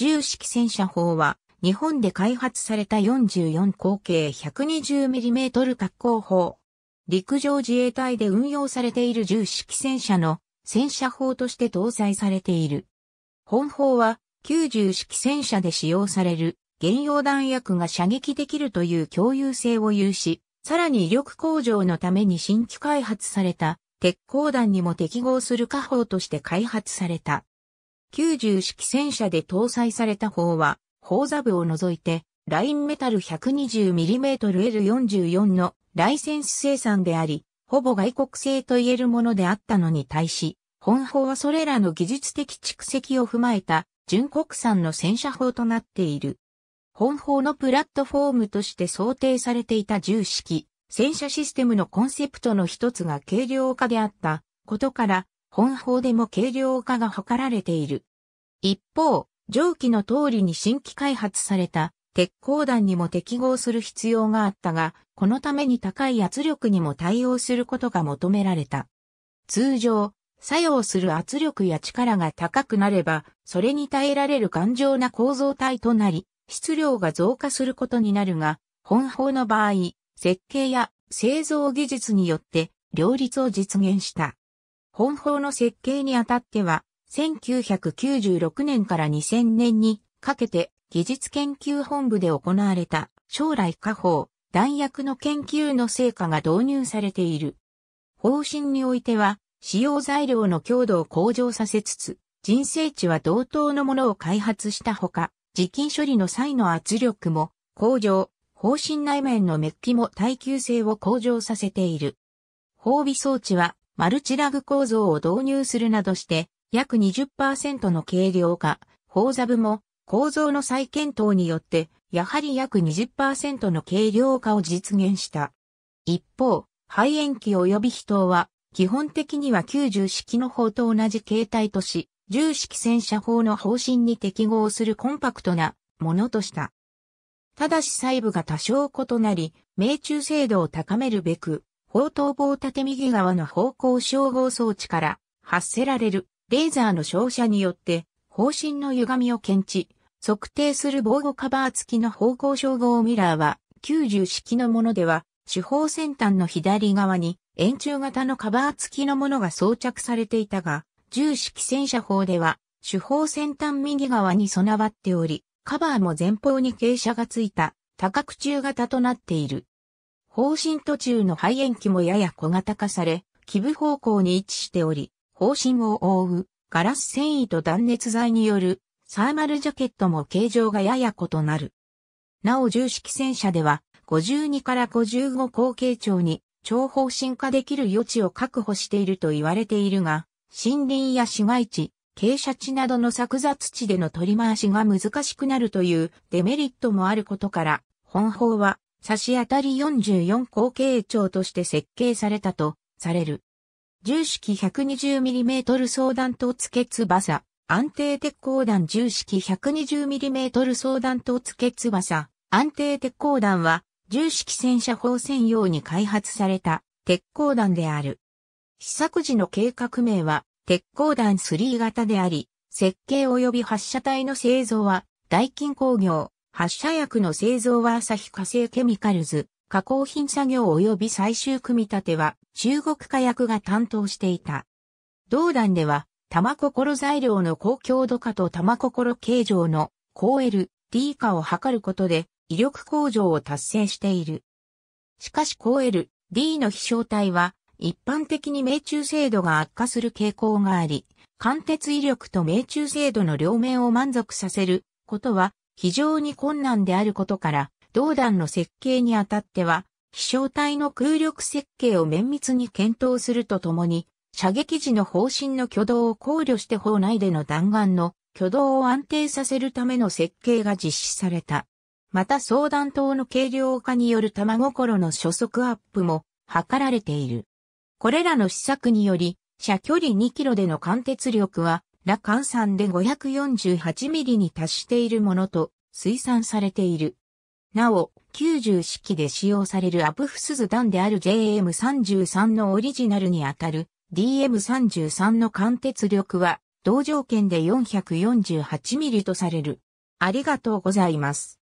重式戦車砲は、日本で開発された44口径 120mm 滑降砲。陸上自衛隊で運用されている銃式戦車の戦車砲として搭載されている。本砲は90式戦車で使用される原用弾薬が射撃できるという共有性を有し、さらに威力向上のために新規開発された鉄鋼弾にも適合する火砲として開発された。90式戦車で搭載された砲は、砲座部を除いて、ラインメタル 120mmL44 のライセンス生産であり、ほぼ外国製と言えるものであったのに対し、本砲はそれらの技術的蓄積を踏まえた、純国産の戦車砲となっている。本砲のプラットフォームとして想定されていた重式、戦車システムのコンセプトの一つが軽量化であったことから、本法でも軽量化が図られている。一方、上記の通りに新規開発された鉄鋼弾にも適合する必要があったが、このために高い圧力にも対応することが求められた。通常、作用する圧力や力が高くなれば、それに耐えられる頑丈な構造体となり、質量が増加することになるが、本法の場合、設計や製造技術によって両立を実現した。本法の設計にあたっては、1996年から2000年にかけて技術研究本部で行われた将来火法、弾薬の研究の成果が導入されている。方針においては、使用材料の強度を向上させつつ、人生値は同等のものを開発したほか、磁金処理の際の圧力も向上、方針内面のメッキも耐久性を向上させている。包備装置はマルチラグ構造を導入するなどして、約20%の軽量化、法座部も構造の再検討によって、やはり約20%の軽量化を実現した。一方、肺炎機及び人は、基本的には90式の方と同じ形態とし、重式戦車法の方針に適合するコンパクトなものとした。ただし細部が多少異なり、命中精度を高めるべく、砲塔棒縦右側の方向照合装置から発せられるレーザーの照射によって方針の歪みを検知、測定する防護カバー付きの方向照合ミラーは90式のものでは手法先端の左側に円柱型のカバー付きのものが装着されていたが、重式戦車砲では手法先端右側に備わっており、カバーも前方に傾斜がついた多角柱型となっている。方針途中の肺炎期もやや小型化され、基部方向に位置しており、方針を覆うガラス繊維と断熱材によるサーマルジャケットも形状がやや異なる。なお重式戦車では52から55口径長に超方針化できる余地を確保していると言われているが、森林や市街地、傾斜地などの作雑地での取り回しが難しくなるというデメリットもあることから、本法は差し当たり44口径長として設計されたとされる。重式 120mm 装弾頭付翼、安定鉄鋼弾重式 120mm 装弾頭付翼、安定鉄鋼弾は重式戦車砲専用に開発された鉄鋼弾である。試作時の計画名は鉄鋼弾3型であり、設計及び発射体の製造は、大金工業、発射薬の製造は朝日化成ケミカルズ、加工品作業及び最終組み立ては中国火薬が担当していた。同団では、玉心材料の高強度化と玉心形状の高 L、D 化を図ることで威力向上を達成している。しかし高 L、D の飛翔体は一般的に命中精度が悪化する傾向があり、貫徹威力と命中精度の両面を満足させることは非常に困難であることから、同団の設計にあたっては、飛翔体の空力設計を綿密に検討するとともに、射撃時の方針の挙動を考慮して砲内での弾丸の挙動を安定させるための設計が実施された。また相談塔の軽量化による玉心の初速アップも図られている。これらの施策により、射距離2キロでの貫徹力は羅換算で548ミリに達しているものと推算されている。なお、90式で使用されるアブフスズ弾である JM33 のオリジナルにあたる DM33 の貫徹力は同条件で448ミリとされる。ありがとうございます。